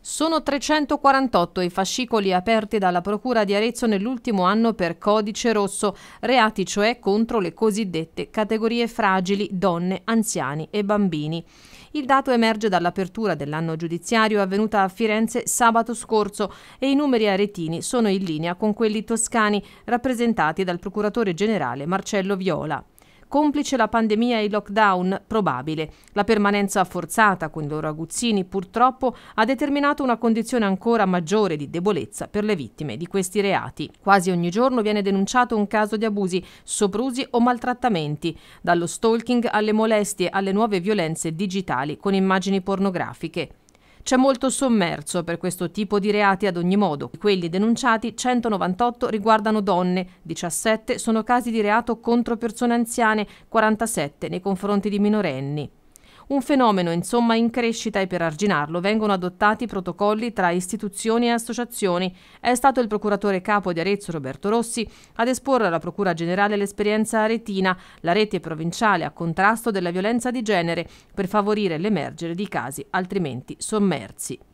Sono 348 i fascicoli aperti dalla Procura di Arezzo nell'ultimo anno per codice rosso, reati cioè contro le cosiddette categorie fragili, donne, anziani e bambini. Il dato emerge dall'apertura dell'anno giudiziario avvenuta a Firenze sabato scorso e i numeri aretini sono in linea con quelli toscani rappresentati dal procuratore generale Marcello Viola complice la pandemia e i lockdown, probabile. La permanenza forzata con i loro aguzzini purtroppo ha determinato una condizione ancora maggiore di debolezza per le vittime di questi reati. Quasi ogni giorno viene denunciato un caso di abusi, soprusi o maltrattamenti, dallo stalking alle molestie alle nuove violenze digitali con immagini pornografiche. C'è molto sommerso per questo tipo di reati ad ogni modo. Quelli denunciati 198 riguardano donne, 17 sono casi di reato contro persone anziane, 47 nei confronti di minorenni. Un fenomeno insomma in crescita e per arginarlo vengono adottati protocolli tra istituzioni e associazioni. È stato il procuratore capo di Arezzo Roberto Rossi ad esporre alla Procura Generale l'esperienza aretina, la rete provinciale a contrasto della violenza di genere, per favorire l'emergere di casi altrimenti sommersi.